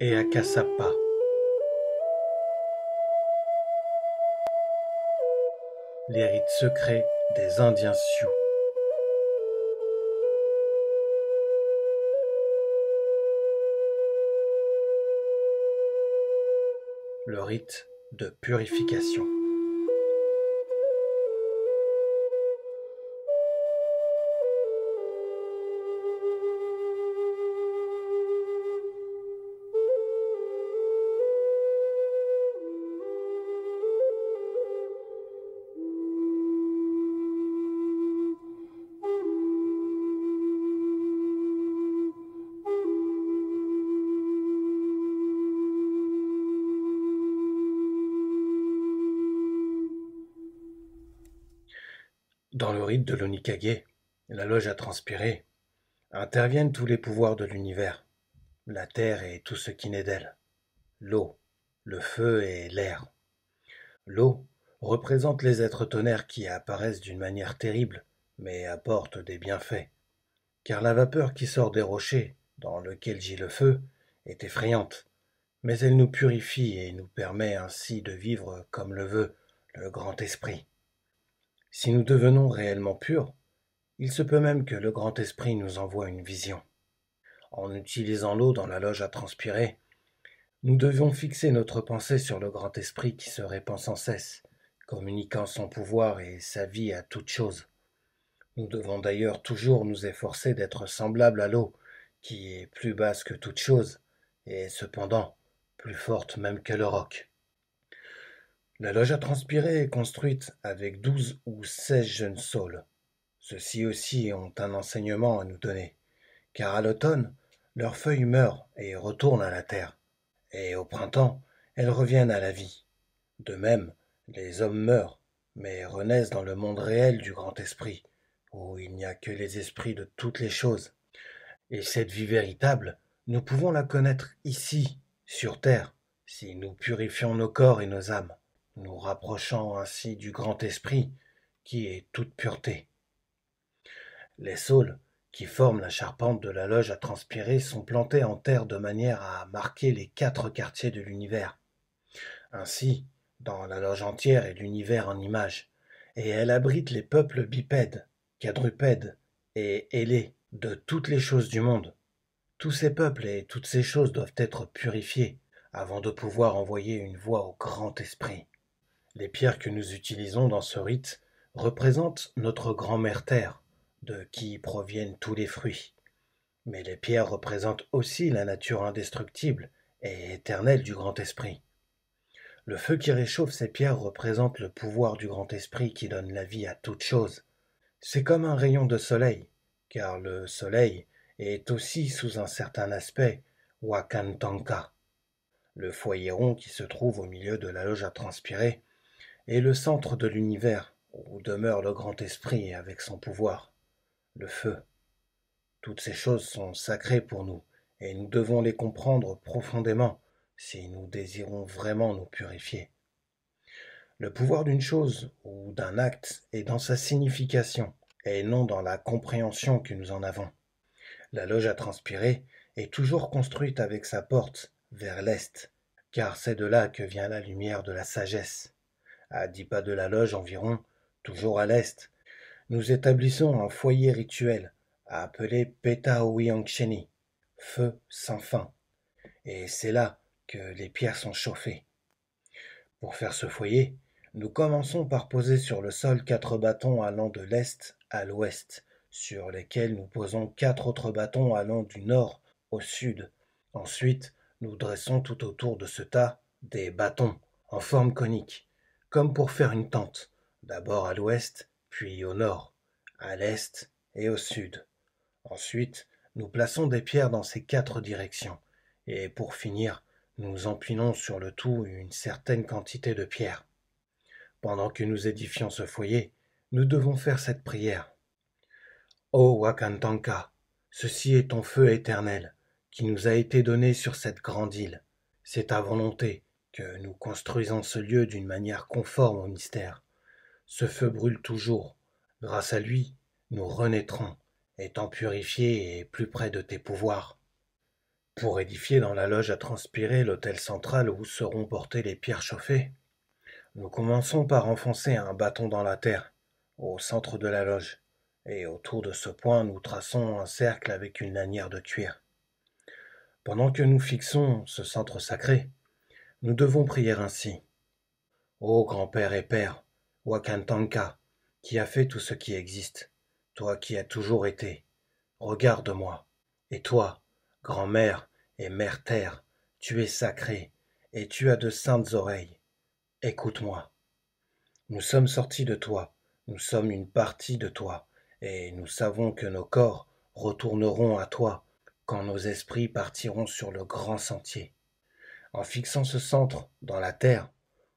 et à Les rites secrets des Indiens Sioux. Le rite de purification. de l'Onikage, la loge a transpiré. Interviennent tous les pouvoirs de l'univers, la terre et tout ce qui naît d'elle, l'eau, le feu et l'air. L'eau représente les êtres tonnerres qui apparaissent d'une manière terrible, mais apportent des bienfaits. Car la vapeur qui sort des rochers, dans lequel gît le feu, est effrayante, mais elle nous purifie et nous permet ainsi de vivre comme le veut le grand esprit. Si nous devenons réellement purs, il se peut même que le Grand Esprit nous envoie une vision. En utilisant l'eau dans la loge à transpirer, nous devons fixer notre pensée sur le Grand Esprit qui se répand sans cesse, communiquant son pouvoir et sa vie à toutes choses. Nous devons d'ailleurs toujours nous efforcer d'être semblables à l'eau, qui est plus basse que toute chose, et cependant plus forte même que le roc. La loge à transpirer est construite avec douze ou seize jeunes saules. Ceux-ci aussi ont un enseignement à nous donner, car à l'automne, leurs feuilles meurent et retournent à la terre, et au printemps, elles reviennent à la vie. De même, les hommes meurent, mais renaissent dans le monde réel du grand esprit, où il n'y a que les esprits de toutes les choses. Et cette vie véritable, nous pouvons la connaître ici, sur terre, si nous purifions nos corps et nos âmes nous rapprochant ainsi du grand esprit qui est toute pureté. Les saules qui forment la charpente de la loge à transpirer sont plantés en terre de manière à marquer les quatre quartiers de l'univers. Ainsi, dans la loge entière est l'univers en image, et elle abrite les peuples bipèdes, quadrupèdes et ailés de toutes les choses du monde. Tous ces peuples et toutes ces choses doivent être purifiés avant de pouvoir envoyer une voix au grand esprit. Les pierres que nous utilisons dans ce rite représentent notre grand-mère terre, de qui proviennent tous les fruits. Mais les pierres représentent aussi la nature indestructible et éternelle du Grand Esprit. Le feu qui réchauffe ces pierres représente le pouvoir du Grand Esprit qui donne la vie à toute chose. C'est comme un rayon de soleil, car le soleil est aussi sous un certain aspect Wakantanka. Le foyer rond qui se trouve au milieu de la loge à transpirer est le centre de l'univers, où demeure le grand esprit avec son pouvoir, le feu. Toutes ces choses sont sacrées pour nous, et nous devons les comprendre profondément si nous désirons vraiment nous purifier. Le pouvoir d'une chose ou d'un acte est dans sa signification, et non dans la compréhension que nous en avons. La loge à transpirer est toujours construite avec sa porte vers l'est, car c'est de là que vient la lumière de la sagesse à dix pas de la loge environ, toujours à l'est, nous établissons un foyer rituel, appelé Petaowiangcheni, feu sans fin, et c'est là que les pierres sont chauffées. Pour faire ce foyer, nous commençons par poser sur le sol quatre bâtons allant de l'est à l'ouest, sur lesquels nous posons quatre autres bâtons allant du nord au sud. Ensuite, nous dressons tout autour de ce tas des bâtons en forme conique, comme pour faire une tente, d'abord à l'ouest, puis au nord, à l'est et au sud. Ensuite, nous plaçons des pierres dans ces quatre directions, et pour finir, nous empilons sur le tout une certaine quantité de pierres. Pendant que nous édifions ce foyer, nous devons faire cette prière. Ô Wakantanka, ceci est ton feu éternel, qui nous a été donné sur cette grande île. C'est ta volonté, que nous construisons ce lieu d'une manière conforme au mystère. Ce feu brûle toujours. Grâce à lui, nous renaîtrons, étant purifiés et plus près de tes pouvoirs. Pour édifier dans la loge à transpirer l'autel central où seront portées les pierres chauffées, nous commençons par enfoncer un bâton dans la terre, au centre de la loge, et autour de ce point nous traçons un cercle avec une lanière de cuir. Pendant que nous fixons ce centre sacré, nous devons prier ainsi. Ô grand-père et père, Wakantanka, qui a fait tout ce qui existe, toi qui as toujours été, regarde-moi. Et toi, grand-mère et mère terre, tu es sacré, et tu as de saintes oreilles. Écoute-moi. Nous sommes sortis de toi, nous sommes une partie de toi, et nous savons que nos corps retourneront à toi quand nos esprits partiront sur le grand sentier en fixant ce centre dans la terre,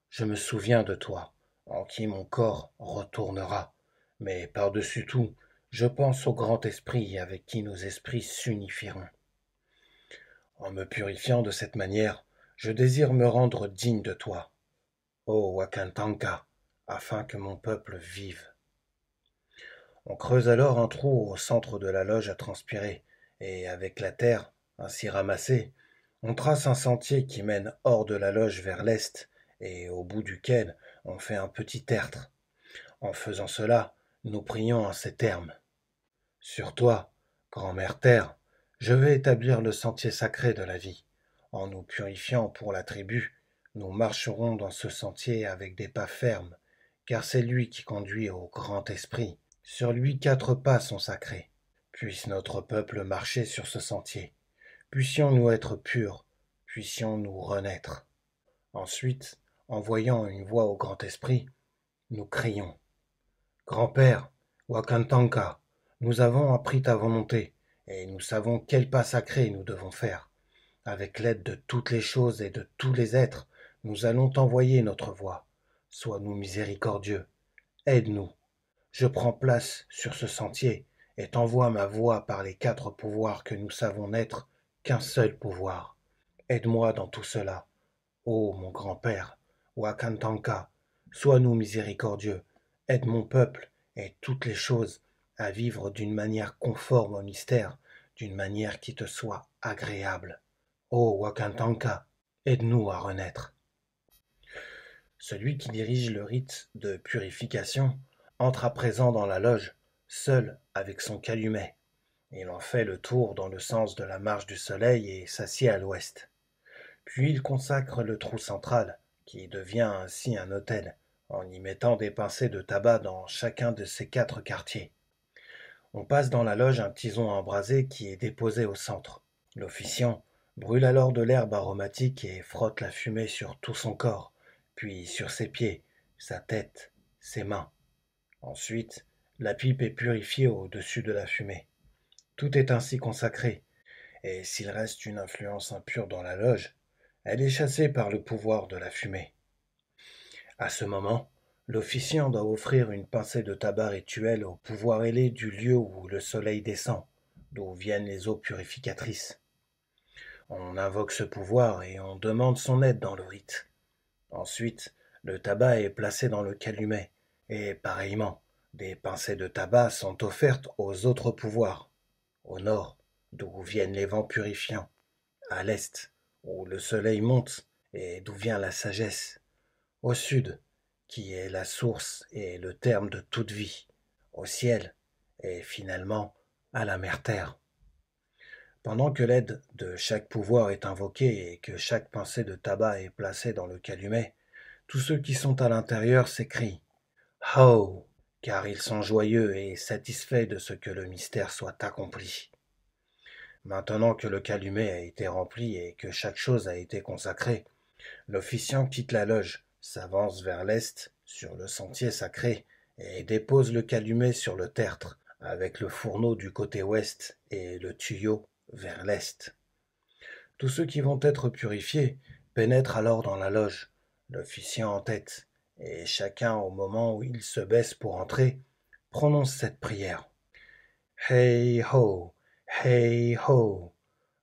je me souviens de toi, en qui mon corps retournera. Mais par-dessus tout, je pense au grand esprit avec qui nos esprits s'unifieront. En me purifiant de cette manière, je désire me rendre digne de toi, ô Wakantanka, afin que mon peuple vive. On creuse alors un trou au centre de la loge à transpirer, et avec la terre, ainsi ramassée, on trace un sentier qui mène hors de la loge vers l'est, et au bout duquel on fait un petit tertre. En faisant cela, nous prions en ces termes. Sur toi, grand-mère terre, je vais établir le sentier sacré de la vie. En nous purifiant pour la tribu, nous marcherons dans ce sentier avec des pas fermes, car c'est lui qui conduit au grand esprit. Sur lui quatre pas sont sacrés. Puisse notre peuple marcher sur ce sentier. Puissions-nous être purs, puissions-nous renaître. Ensuite, en voyant une voix au grand esprit, nous crions. Grand-père, Wakantanka, nous avons appris ta volonté, et nous savons quel pas sacré nous devons faire. Avec l'aide de toutes les choses et de tous les êtres, nous allons t'envoyer notre voix. Sois-nous miséricordieux. Aide-nous. Je prends place sur ce sentier et t'envoie ma voix par les quatre pouvoirs que nous savons naître qu'un seul pouvoir. Aide-moi dans tout cela. Ô mon grand-père, Wakantanka, sois-nous miséricordieux, aide mon peuple et toutes les choses à vivre d'une manière conforme au mystère, d'une manière qui te soit agréable. Ô oh, Wakantanka, aide-nous à renaître. Celui qui dirige le rite de purification entre à présent dans la loge, seul avec son calumet. Il en fait le tour dans le sens de la marche du soleil et s'assied à l'ouest. Puis il consacre le trou central, qui devient ainsi un hôtel, en y mettant des pincées de tabac dans chacun de ses quatre quartiers. On passe dans la loge un tison embrasé qui est déposé au centre. L'officiant brûle alors de l'herbe aromatique et frotte la fumée sur tout son corps, puis sur ses pieds, sa tête, ses mains. Ensuite, la pipe est purifiée au-dessus de la fumée. Tout est ainsi consacré, et s'il reste une influence impure dans la loge, elle est chassée par le pouvoir de la fumée. À ce moment, l'officiant doit offrir une pincée de tabac rituel au pouvoir ailé du lieu où le soleil descend, d'où viennent les eaux purificatrices. On invoque ce pouvoir et on demande son aide dans le rite. Ensuite, le tabac est placé dans le calumet, et pareillement, des pincées de tabac sont offertes aux autres pouvoirs au nord, d'où viennent les vents purifiants, à l'est, où le soleil monte et d'où vient la sagesse, au sud, qui est la source et le terme de toute vie, au ciel et finalement à la mer terre. Pendant que l'aide de chaque pouvoir est invoquée et que chaque pincée de tabac est placée dans le calumet, tous ceux qui sont à l'intérieur s'écrient Oh, car ils sont joyeux et satisfaits de ce que le mystère soit accompli. Maintenant que le calumet a été rempli et que chaque chose a été consacrée, l'officiant quitte la loge, s'avance vers l'est, sur le sentier sacré, et dépose le calumet sur le tertre, avec le fourneau du côté ouest et le tuyau vers l'est. Tous ceux qui vont être purifiés pénètrent alors dans la loge, l'officiant en tête, et chacun au moment où il se baisse pour entrer, prononce cette prière. Hey ho, hey ho,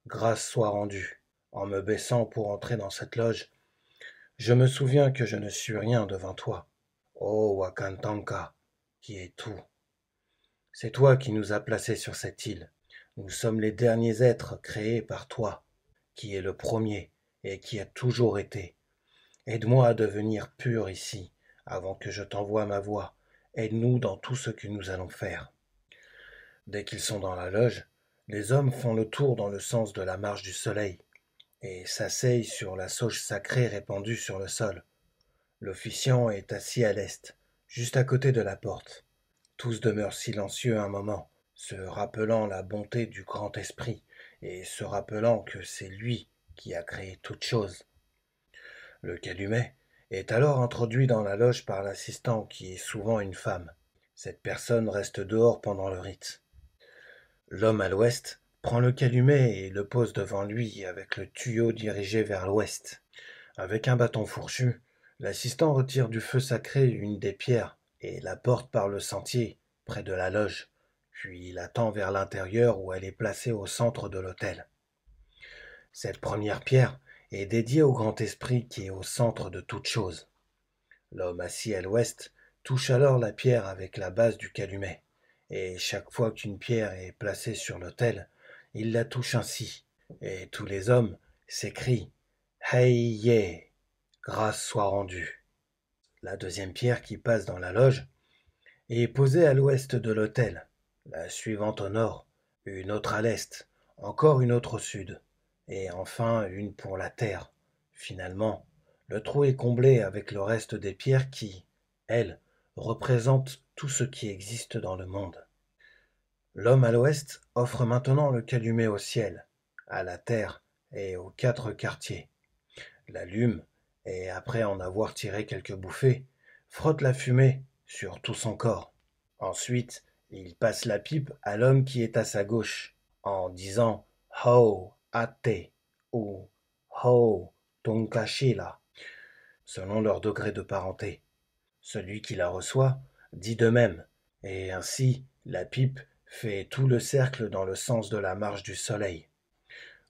grâce soit rendue. En me baissant pour entrer dans cette loge, je me souviens que je ne suis rien devant toi. Oh Wakantanka, qui est tout. C'est toi qui nous as placés sur cette île. Nous sommes les derniers êtres créés par toi, qui est le premier et qui a toujours été. Aide-moi à devenir pur ici, avant que je t'envoie ma voix. Aide-nous dans tout ce que nous allons faire. Dès qu'ils sont dans la loge, les hommes font le tour dans le sens de la marche du soleil, et s'asseyent sur la sauge sacrée répandue sur le sol. L'officiant est assis à l'est, juste à côté de la porte. Tous demeurent silencieux un moment, se rappelant la bonté du grand esprit, et se rappelant que c'est lui qui a créé toute chose, le calumet est alors introduit dans la loge par l'assistant qui est souvent une femme. Cette personne reste dehors pendant le rite. L'homme à l'ouest prend le calumet et le pose devant lui avec le tuyau dirigé vers l'ouest. Avec un bâton fourchu, l'assistant retire du feu sacré une des pierres et la porte par le sentier, près de la loge, puis la tend vers l'intérieur où elle est placée au centre de l'autel. Cette première pierre est dédié au grand esprit qui est au centre de toute chose. L'homme assis à l'ouest touche alors la pierre avec la base du calumet, et chaque fois qu'une pierre est placée sur l'autel, il la touche ainsi, et tous les hommes s'écrient Hey, grâce soit rendue. La deuxième pierre qui passe dans la loge est posée à l'ouest de l'autel, la suivante au nord, une autre à l'est, encore une autre au sud et enfin une pour la terre. Finalement, le trou est comblé avec le reste des pierres qui, elles, représentent tout ce qui existe dans le monde. L'homme à l'ouest offre maintenant le calumet au ciel, à la terre et aux quatre quartiers. L'allume, et après en avoir tiré quelques bouffées, frotte la fumée sur tout son corps. Ensuite, il passe la pipe à l'homme qui est à sa gauche, en disant Ho, Ate ou Ho Tonkashila, selon leur degré de parenté. Celui qui la reçoit dit de même, et ainsi la pipe fait tout le cercle dans le sens de la marche du soleil.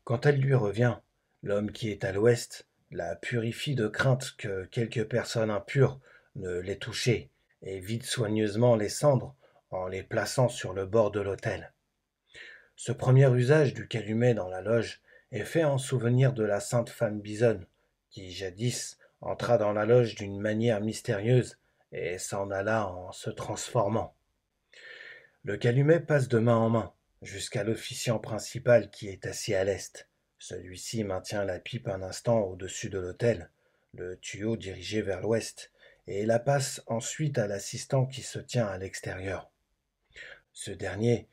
Quand elle lui revient, l'homme qui est à l'ouest la purifie de crainte que quelque personne impure ne l'ait touchée, et vide soigneusement les cendres en les plaçant sur le bord de l'autel. Ce premier usage du calumet dans la loge est fait en souvenir de la sainte femme Bisonne, qui jadis entra dans la loge d'une manière mystérieuse et s'en alla en se transformant. Le calumet passe de main en main jusqu'à l'officiant principal qui est assis à l'est. Celui-ci maintient la pipe un instant au-dessus de l'autel, le tuyau dirigé vers l'ouest, et la passe ensuite à l'assistant qui se tient à l'extérieur. Ce dernier,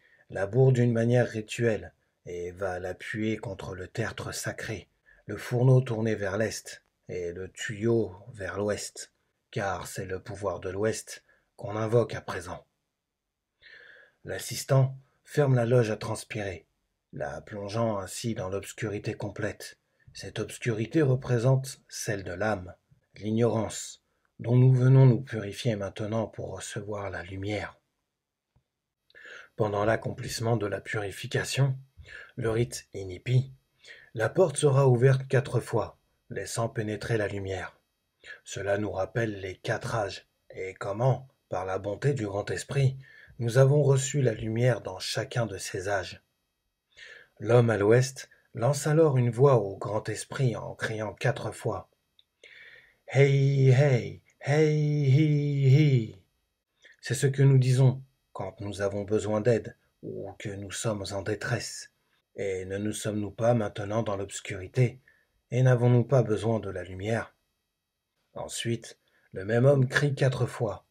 bourre d'une manière rituelle et va l'appuyer contre le tertre sacré, le fourneau tourné vers l'est et le tuyau vers l'ouest, car c'est le pouvoir de l'ouest qu'on invoque à présent. L'assistant ferme la loge à transpirer, la plongeant ainsi dans l'obscurité complète. Cette obscurité représente celle de l'âme, l'ignorance, dont nous venons nous purifier maintenant pour recevoir la lumière. Pendant l'accomplissement de la purification, le rite Inipi, la porte sera ouverte quatre fois, laissant pénétrer la lumière. Cela nous rappelle les quatre âges, et comment, par la bonté du Grand Esprit, nous avons reçu la lumière dans chacun de ces âges. L'homme à l'ouest lance alors une voix au Grand Esprit en criant quatre fois Hey, hey, hey, hi, hi. C'est ce que nous disons quand nous avons besoin d'aide ou que nous sommes en détresse. Et ne nous sommes-nous pas maintenant dans l'obscurité Et n'avons-nous pas besoin de la lumière Ensuite, le même homme crie quatre fois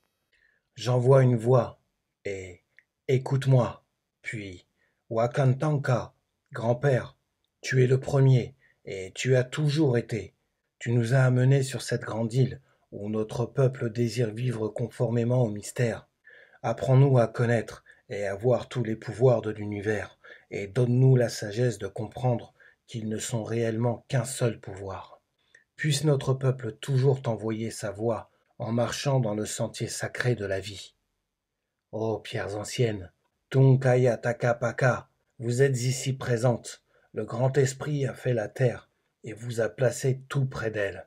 J'envoie une voix et Écoute-moi. Puis Wakantanka, grand-père, tu es le premier et tu as toujours été. Tu nous as amenés sur cette grande île où notre peuple désire vivre conformément au mystère. Apprends-nous à connaître et à voir tous les pouvoirs de l'univers, et donne-nous la sagesse de comprendre qu'ils ne sont réellement qu'un seul pouvoir. Puisse notre peuple toujours t'envoyer sa voix en marchant dans le sentier sacré de la vie. Ô pierres anciennes, Tunkaya Takapaka, vous êtes ici présentes. Le grand esprit a fait la terre et vous a placé tout près d'elle.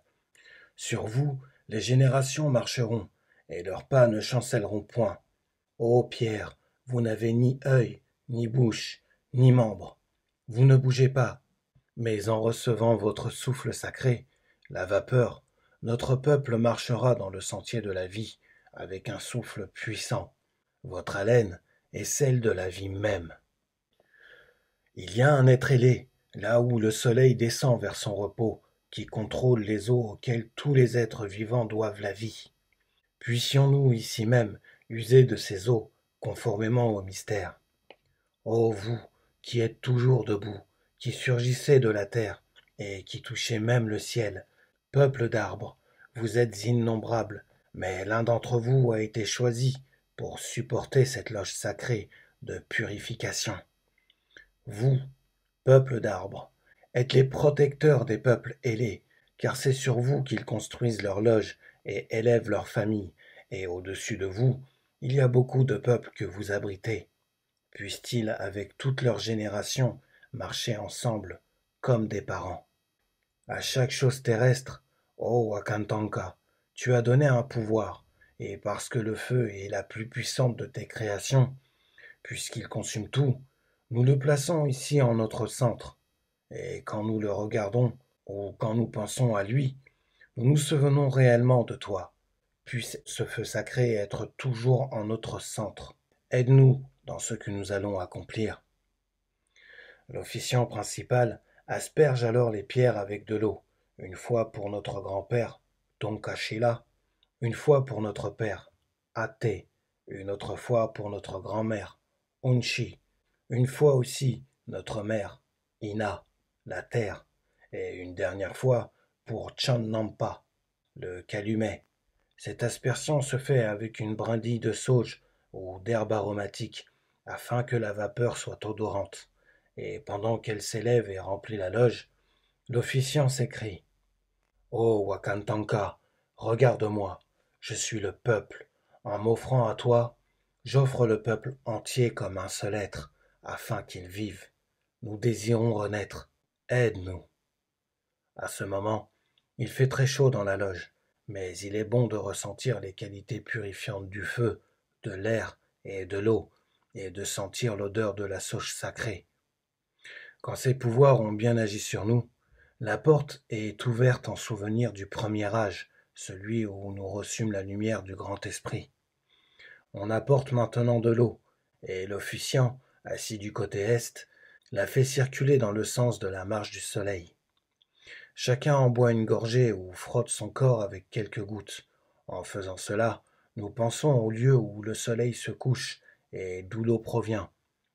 Sur vous, les générations marcheront et leurs pas ne chancelleront point. Ô oh, pierre, vous n'avez ni œil, ni bouche, ni membre. Vous ne bougez pas. Mais en recevant votre souffle sacré, la vapeur, notre peuple marchera dans le sentier de la vie avec un souffle puissant. Votre haleine est celle de la vie même. Il y a un être ailé, là où le soleil descend vers son repos, qui contrôle les eaux auxquelles tous les êtres vivants doivent la vie. Puissions-nous ici même « Usez de ces eaux conformément au mystère. Ô vous qui êtes toujours debout, qui surgissez de la terre, et qui touchez même le ciel, peuple d'arbres, vous êtes innombrables, mais l'un d'entre vous a été choisi pour supporter cette loge sacrée de purification. Vous, peuple d'arbres, êtes les protecteurs des peuples ailés, car c'est sur vous qu'ils construisent leur loge et élèvent leur famille, et au-dessus de vous, il y a beaucoup de peuples que vous abritez. Puissent-ils, avec toutes leurs générations, marcher ensemble comme des parents À chaque chose terrestre, ô oh Akantanka, tu as donné un pouvoir, et parce que le feu est la plus puissante de tes créations, puisqu'il consume tout, nous le plaçons ici en notre centre, et quand nous le regardons, ou quand nous pensons à lui, nous nous souvenons réellement de toi puisse ce feu sacré être toujours en notre centre. Aide-nous dans ce que nous allons accomplir. L'officiant principal asperge alors les pierres avec de l'eau, une fois pour notre grand-père, Tonkashila, une fois pour notre père, Ate. une autre fois pour notre grand-mère, Unchi, une fois aussi notre mère, Ina, la terre, et une dernière fois pour Nampa, le calumet, cette aspersion se fait avec une brindille de sauge ou d'herbe aromatique afin que la vapeur soit odorante. Et pendant qu'elle s'élève et remplit la loge, l'officiant s'écrie Ô oh Wakantanka, regarde-moi, je suis le peuple. En m'offrant à toi, j'offre le peuple entier comme un seul être, afin qu'il vive. Nous désirons renaître. Aide-nous. À ce moment, il fait très chaud dans la loge mais il est bon de ressentir les qualités purifiantes du feu, de l'air et de l'eau, et de sentir l'odeur de la sauge sacrée. Quand ces pouvoirs ont bien agi sur nous, la porte est ouverte en souvenir du premier âge, celui où nous reçûmes la lumière du grand esprit. On apporte maintenant de l'eau, et l'officiant, assis du côté est, la fait circuler dans le sens de la marche du soleil. Chacun en boit une gorgée ou frotte son corps avec quelques gouttes. En faisant cela, nous pensons au lieu où le soleil se couche et d'où l'eau provient,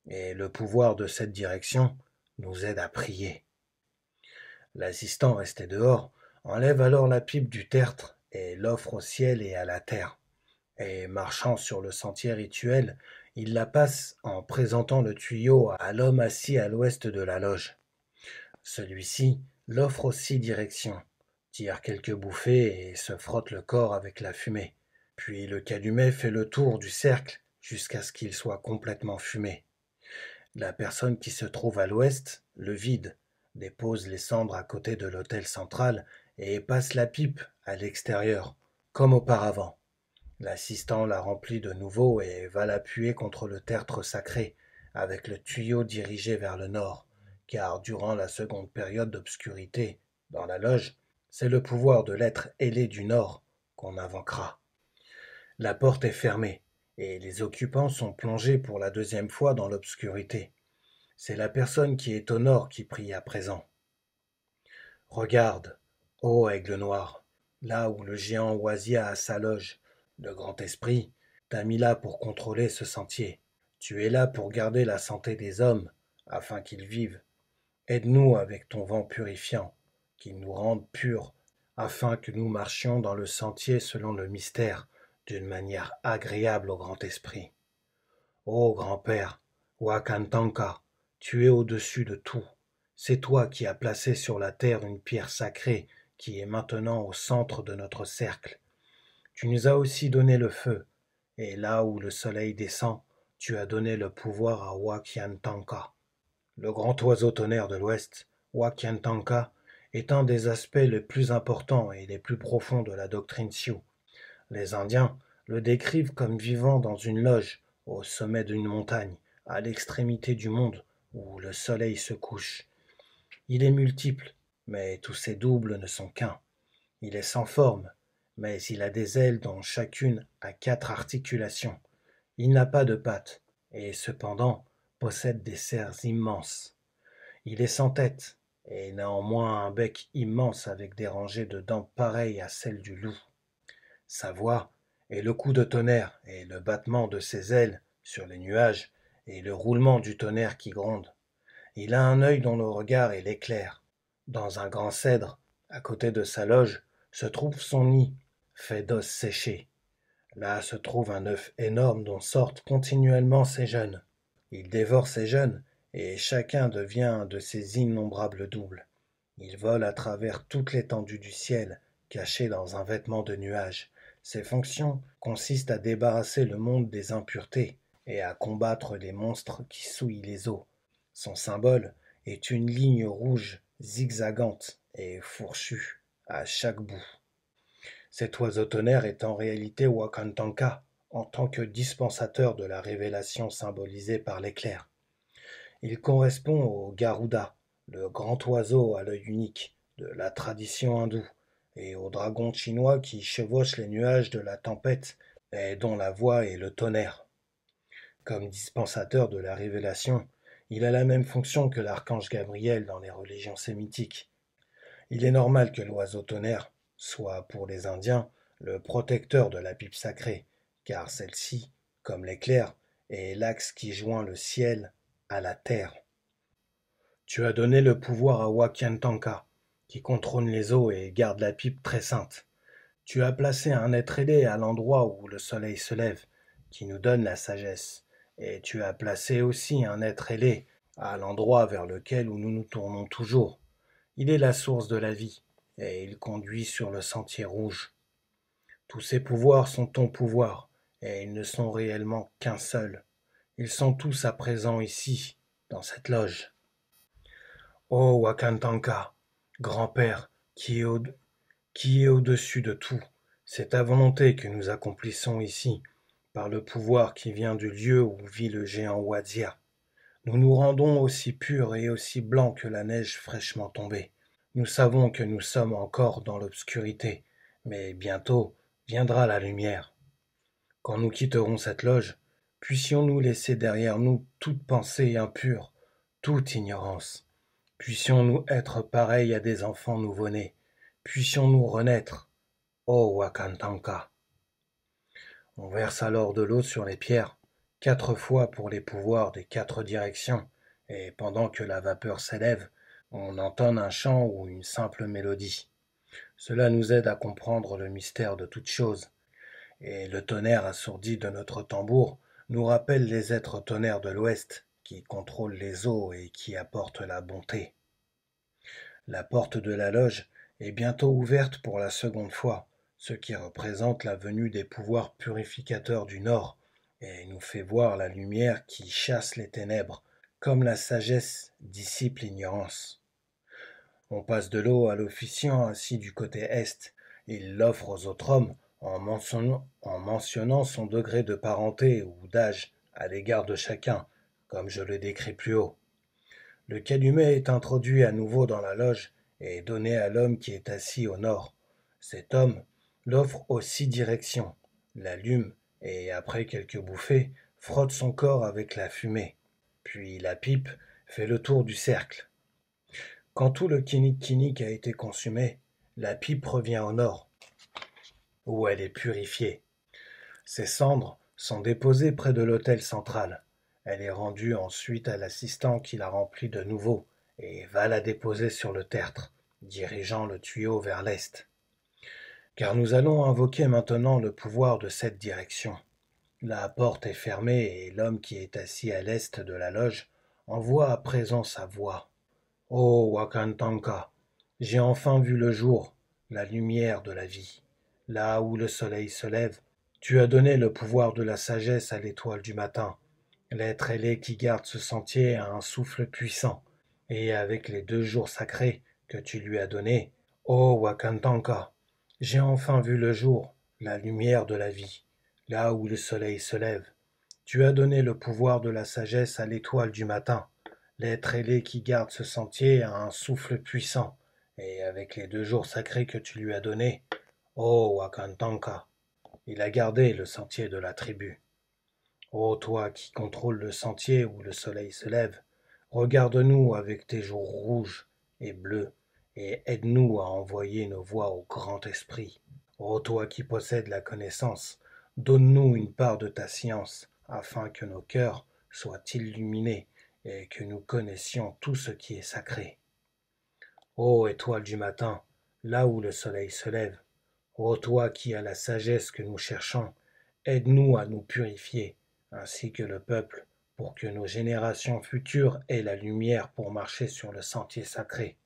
et le pouvoir de cette direction nous aide à prier. L'assistant resté dehors enlève alors la pipe du tertre et l'offre au ciel et à la terre. Et marchant sur le sentier rituel, il la passe en présentant le tuyau à l'homme assis à l'ouest de la loge. Celui-ci, l'offre aussi direction, tire quelques bouffées et se frotte le corps avec la fumée. Puis le calumet fait le tour du cercle jusqu'à ce qu'il soit complètement fumé. La personne qui se trouve à l'ouest le vide, dépose les cendres à côté de l'hôtel central et passe la pipe à l'extérieur, comme auparavant. L'assistant la remplit de nouveau et va l'appuyer contre le tertre sacré, avec le tuyau dirigé vers le nord, car durant la seconde période d'obscurité, dans la loge, c'est le pouvoir de l'être ailé du Nord qu'on invoquera. La porte est fermée, et les occupants sont plongés pour la deuxième fois dans l'obscurité. C'est la personne qui est au Nord qui prie à présent. Regarde, ô aigle noir, là où le géant Oisia a sa loge, le grand esprit t'a mis là pour contrôler ce sentier. Tu es là pour garder la santé des hommes, afin qu'ils vivent, Aide-nous avec ton vent purifiant, qu'il nous rende purs, afin que nous marchions dans le sentier selon le mystère, d'une manière agréable au grand esprit. Ô grand-père, Wakantanka, tu es au-dessus de tout. C'est toi qui as placé sur la terre une pierre sacrée qui est maintenant au centre de notre cercle. Tu nous as aussi donné le feu, et là où le soleil descend, tu as donné le pouvoir à Wakantanka. Le grand oiseau tonnerre de l'Ouest, Wakientanka, est un des aspects les plus importants et les plus profonds de la doctrine Sioux. Les Indiens le décrivent comme vivant dans une loge, au sommet d'une montagne, à l'extrémité du monde, où le soleil se couche. Il est multiple, mais tous ses doubles ne sont qu'un. Il est sans forme, mais il a des ailes dont chacune a quatre articulations. Il n'a pas de pattes, et cependant possède des serres immenses. Il est sans tête, et néanmoins un bec immense avec des rangées de dents pareilles à celles du loup. Sa voix, est le coup de tonnerre, et le battement de ses ailes sur les nuages, et le roulement du tonnerre qui gronde. Il a un œil dont le regard est l'éclair. Dans un grand cèdre, à côté de sa loge, se trouve son nid, fait d'os séchés. Là se trouve un œuf énorme dont sortent continuellement ses jeunes. Il dévore ses jeunes, et chacun devient de ses innombrables doubles. Il vole à travers toute l'étendue du ciel, caché dans un vêtement de nuages. Ses fonctions consistent à débarrasser le monde des impuretés et à combattre les monstres qui souillent les eaux. Son symbole est une ligne rouge zigzagante et fourchue à chaque bout. Cet oiseau tonnerre est en réalité Wakantanka, en tant que dispensateur de la révélation symbolisée par l'éclair. Il correspond au Garuda, le grand oiseau à l'œil unique de la tradition hindoue, et au dragon chinois qui chevauche les nuages de la tempête et dont la voix est le tonnerre. Comme dispensateur de la révélation, il a la même fonction que l'archange Gabriel dans les religions sémitiques. Il est normal que l'oiseau tonnerre soit pour les Indiens le protecteur de la pipe sacrée, car celle-ci, comme l'éclair, est l'axe qui joint le ciel à la terre. Tu as donné le pouvoir à Wakiantanka, qui contrôle les eaux et garde la pipe très sainte. Tu as placé un être ailé à l'endroit où le soleil se lève, qui nous donne la sagesse, et tu as placé aussi un être ailé à l'endroit vers lequel nous nous tournons toujours. Il est la source de la vie, et il conduit sur le sentier rouge. Tous ces pouvoirs sont ton pouvoir, et ils ne sont réellement qu'un seul. Ils sont tous à présent ici, dans cette loge. oh, Wakantanka, grand-père, qui est, au qui est au-dessus de tout, c'est ta volonté que nous accomplissons ici, par le pouvoir qui vient du lieu où vit le géant Wadzia. Nous nous rendons aussi purs et aussi blancs que la neige fraîchement tombée. Nous savons que nous sommes encore dans l'obscurité, mais bientôt viendra la lumière. Quand nous quitterons cette loge, puissions-nous laisser derrière nous toute pensée impure, toute ignorance. Puissions-nous être pareils à des enfants nouveau-nés. Puissions-nous renaître. Oh Wakantanka. On verse alors de l'eau sur les pierres, quatre fois pour les pouvoirs des quatre directions, et pendant que la vapeur s'élève, on entonne un chant ou une simple mélodie. Cela nous aide à comprendre le mystère de toutes choses et le tonnerre assourdi de notre tambour nous rappelle les êtres tonnerres de l'Ouest qui contrôlent les eaux et qui apportent la bonté. La porte de la loge est bientôt ouverte pour la seconde fois, ce qui représente la venue des pouvoirs purificateurs du Nord, et nous fait voir la lumière qui chasse les ténèbres, comme la sagesse dissipe l'ignorance. On passe de l'eau à l'officiant assis du côté Est, il l'offre aux autres hommes, en mentionnant, son degré de parenté ou d'âge à l'égard de chacun, comme je le décris plus haut. Le calumet est introduit à nouveau dans la loge et donné à l'homme qui est assis au nord. Cet homme l'offre aux six directions, l'allume et, après quelques bouffées, frotte son corps avec la fumée. Puis la pipe fait le tour du cercle. Quand tout le kinik-kinik a été consumé, la pipe revient au nord, où elle est purifiée. Ses cendres sont déposées près de l'hôtel central. Elle est rendue ensuite à l'assistant qui la remplit de nouveau et va la déposer sur le tertre, dirigeant le tuyau vers l'est. Car nous allons invoquer maintenant le pouvoir de cette direction. La porte est fermée et l'homme qui est assis à l'est de la loge envoie à présent sa voix. Oh Wakantanka, j'ai enfin vu le jour, la lumière de la vie là où le soleil se lève. Tu as donné le pouvoir de la sagesse à l'étoile du matin, l'être ailé qui garde ce sentier a un souffle puissant, et avec les deux jours sacrés que tu lui as donnés, ô oh Wakantanka, j'ai enfin vu le jour, la lumière de la vie, là où le soleil se lève. Tu as donné le pouvoir de la sagesse à l'étoile du matin, l'être ailé qui garde ce sentier a un souffle puissant, et avec les deux jours sacrés que tu lui as donnés, Oh, Wakantanka, il a gardé le sentier de la tribu. Ô oh, toi qui contrôles le sentier où le soleil se lève, regarde-nous avec tes jours rouges et bleus, et aide-nous à envoyer nos voix au grand esprit. Ô oh, toi qui possèdes la connaissance, donne-nous une part de ta science, afin que nos cœurs soient illuminés et que nous connaissions tout ce qui est sacré. Ô oh, étoile du matin, là où le soleil se lève, Ô toi qui as la sagesse que nous cherchons, aide-nous à nous purifier, ainsi que le peuple, pour que nos générations futures aient la lumière pour marcher sur le sentier sacré.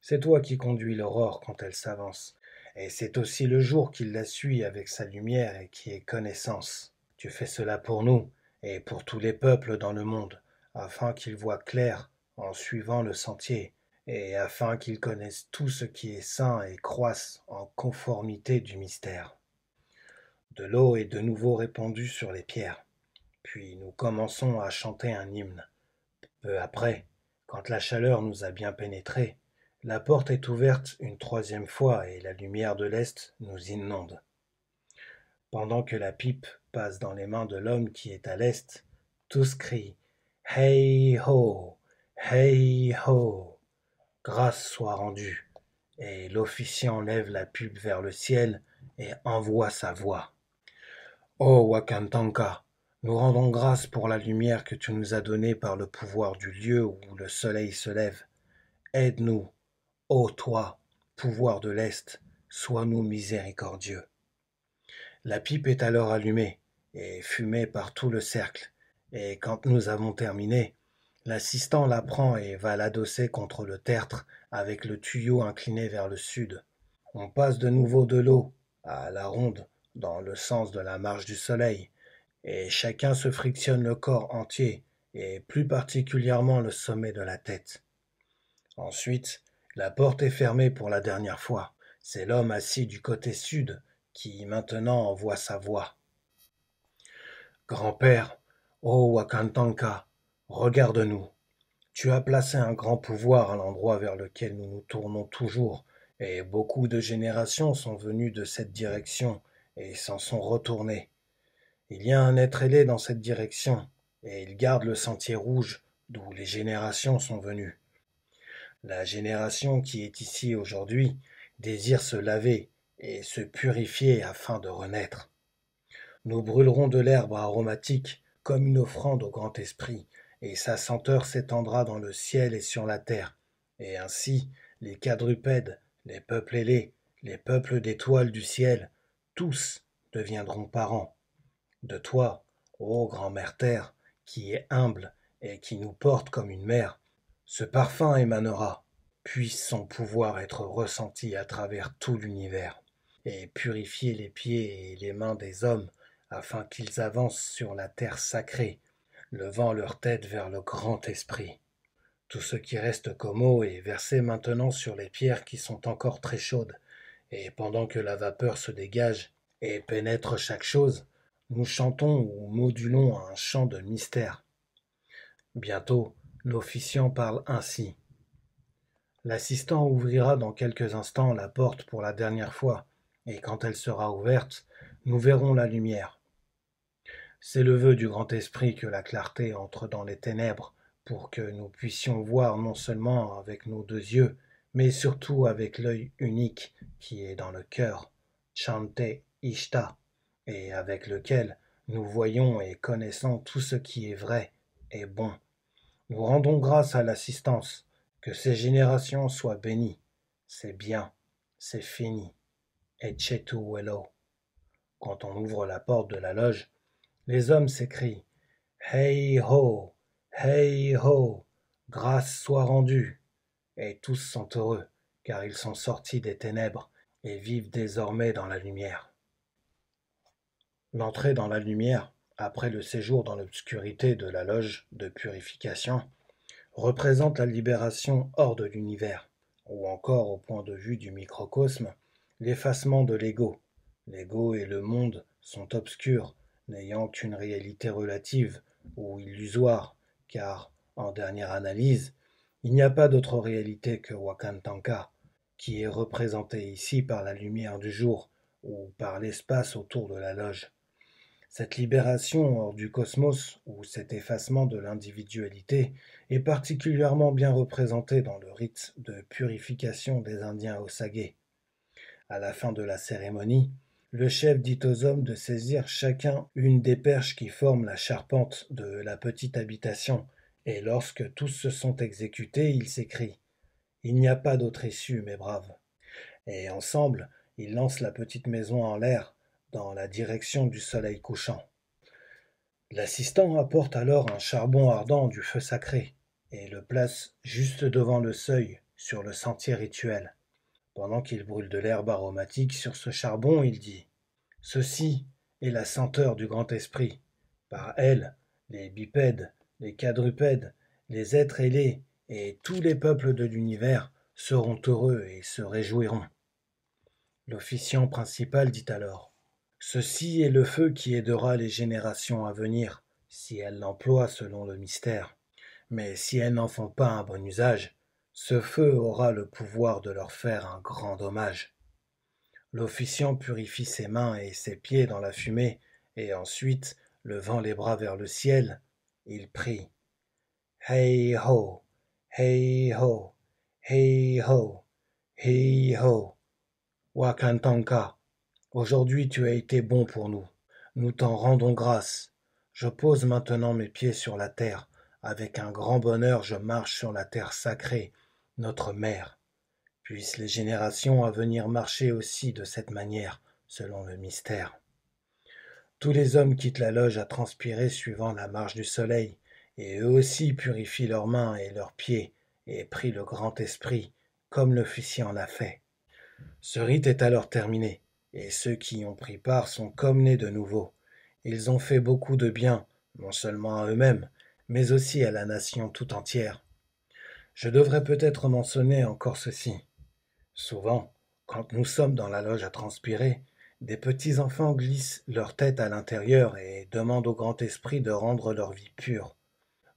C'est toi qui conduis l'aurore quand elle s'avance, et c'est aussi le jour qui la suit avec sa lumière et qui est connaissance. Tu fais cela pour nous et pour tous les peuples dans le monde, afin qu'ils voient clair en suivant le sentier, et afin qu'ils connaissent tout ce qui est saint et croissent en conformité du mystère. De l'eau est de nouveau répandue sur les pierres, puis nous commençons à chanter un hymne. Peu après, quand la chaleur nous a bien pénétrés, la porte est ouverte une troisième fois et la lumière de l'Est nous inonde. Pendant que la pipe passe dans les mains de l'homme qui est à l'Est, tous crient Hey ho! Hey ho! grâce soit rendue. Et l'officiant lève la pipe vers le ciel et envoie sa voix. Ô Wakantanka, nous rendons grâce pour la lumière que tu nous as donnée par le pouvoir du lieu où le soleil se lève. Aide-nous, ô toi, pouvoir de l'Est, sois-nous miséricordieux. La pipe est alors allumée et fumée par tout le cercle, et quand nous avons terminé, L'assistant la prend et va l'adosser contre le tertre avec le tuyau incliné vers le sud. On passe de nouveau de l'eau à la ronde dans le sens de la marche du soleil, et chacun se frictionne le corps entier, et plus particulièrement le sommet de la tête. Ensuite, la porte est fermée pour la dernière fois. C'est l'homme assis du côté sud qui maintenant envoie sa voix. Grand-père, ô oh Wakantanka, Regarde-nous. Tu as placé un grand pouvoir à l'endroit vers lequel nous nous tournons toujours, et beaucoup de générations sont venues de cette direction et s'en sont retournées. Il y a un être ailé dans cette direction, et il garde le sentier rouge d'où les générations sont venues. La génération qui est ici aujourd'hui désire se laver et se purifier afin de renaître. Nous brûlerons de l'herbe aromatique comme une offrande au grand esprit et sa senteur s'étendra dans le ciel et sur la terre. Et ainsi les quadrupèdes, les peuples ailés, les peuples d'étoiles du ciel, tous deviendront parents. De toi, ô grand-mère terre, qui est humble et qui nous porte comme une mère, ce parfum émanera, puisse son pouvoir être ressenti à travers tout l'univers, et purifier les pieds et les mains des hommes, afin qu'ils avancent sur la terre sacrée levant leur tête vers le grand esprit. Tout ce qui reste comme eau est versé maintenant sur les pierres qui sont encore très chaudes, et pendant que la vapeur se dégage et pénètre chaque chose, nous chantons ou modulons un chant de mystère. Bientôt, l'officiant parle ainsi. L'assistant ouvrira dans quelques instants la porte pour la dernière fois, et quand elle sera ouverte, nous verrons la lumière. C'est le vœu du Grand Esprit que la clarté entre dans les ténèbres, pour que nous puissions voir non seulement avec nos deux yeux, mais surtout avec l'œil unique qui est dans le cœur, Chante Ishta, et avec lequel nous voyons et connaissons tout ce qui est vrai et bon. Nous rendons grâce à l'assistance, que ces générations soient bénies. C'est bien, c'est fini. Et Chetu Quand on ouvre la porte de la loge, les hommes s'écrient Hey ho Hey ho Grâce soit rendue Et tous sont heureux, car ils sont sortis des ténèbres et vivent désormais dans la lumière. L'entrée dans la lumière, après le séjour dans l'obscurité de la loge de purification, représente la libération hors de l'univers, ou encore au point de vue du microcosme, l'effacement de l'ego. L'ego et le monde sont obscurs n'ayant qu'une réalité relative ou illusoire, car, en dernière analyse, il n'y a pas d'autre réalité que Wakantanka, qui est représentée ici par la lumière du jour ou par l'espace autour de la loge. Cette libération hors du cosmos ou cet effacement de l'individualité est particulièrement bien représentée dans le rite de purification des Indiens Osage. À la fin de la cérémonie, le chef dit aux hommes de saisir chacun une des perches qui forment la charpente de la petite habitation, et lorsque tous se sont exécutés, il s'écrie Il n'y a pas d'autre issue, mes braves. Et ensemble, ils lancent la petite maison en l'air, dans la direction du soleil couchant. L'assistant apporte alors un charbon ardent du feu sacré, et le place juste devant le seuil, sur le sentier rituel. Pendant qu'il brûle de l'herbe aromatique sur ce charbon, il dit Ceci est la senteur du grand esprit. Par elle, les bipèdes, les quadrupèdes, les êtres ailés et tous les peuples de l'univers seront heureux et se réjouiront. L'officiant principal dit alors Ceci est le feu qui aidera les générations à venir, si elles l'emploient selon le mystère. Mais si elles n'en font pas un bon usage, ce feu aura le pouvoir de leur faire un grand dommage. L'officiant purifie ses mains et ses pieds dans la fumée, et ensuite, levant les bras vers le ciel, il prie. Hey ho, hey ho, hey ho, hey ho. Wakantanka, aujourd'hui tu as été bon pour nous. Nous t'en rendons grâce. Je pose maintenant mes pieds sur la terre. Avec un grand bonheur, je marche sur la terre sacrée notre mère. Puissent les générations à venir marcher aussi de cette manière, selon le mystère. Tous les hommes quittent la loge à transpirer suivant la marche du soleil, et eux aussi purifient leurs mains et leurs pieds, et prient le grand esprit, comme l'officier en a fait. Ce rite est alors terminé, et ceux qui y ont pris part sont comme nés de nouveau. Ils ont fait beaucoup de bien, non seulement à eux-mêmes, mais aussi à la nation tout entière. Je devrais peut-être mentionner encore ceci. Souvent, quand nous sommes dans la loge à transpirer, des petits enfants glissent leur tête à l'intérieur et demandent au grand esprit de rendre leur vie pure.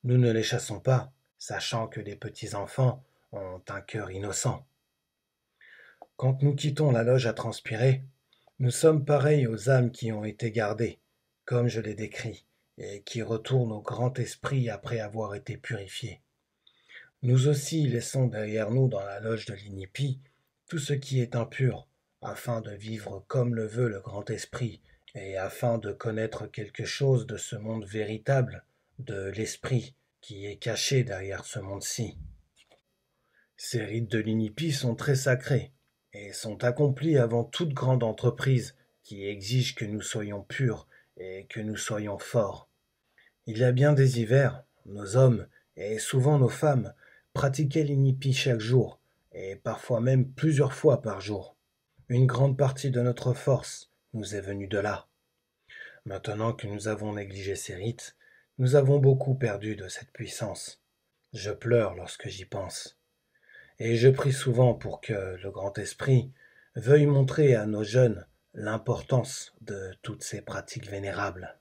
Nous ne les chassons pas, sachant que les petits enfants ont un cœur innocent. Quand nous quittons la loge à transpirer, nous sommes pareils aux âmes qui ont été gardées, comme je l'ai décrit, et qui retournent au grand esprit après avoir été purifiées. Nous aussi laissons derrière nous dans la loge de l'inipi tout ce qui est impur, afin de vivre comme le veut le grand esprit, et afin de connaître quelque chose de ce monde véritable, de l'esprit, qui est caché derrière ce monde-ci. Ces rites de l'inipi sont très sacrés, et sont accomplis avant toute grande entreprise qui exige que nous soyons purs et que nous soyons forts. Il y a bien des hivers, nos hommes, et souvent nos femmes, Pratiquer l'inipi chaque jour, et parfois même plusieurs fois par jour. Une grande partie de notre force nous est venue de là. Maintenant que nous avons négligé ces rites, nous avons beaucoup perdu de cette puissance. Je pleure lorsque j'y pense. Et je prie souvent pour que le Grand Esprit veuille montrer à nos jeunes l'importance de toutes ces pratiques vénérables.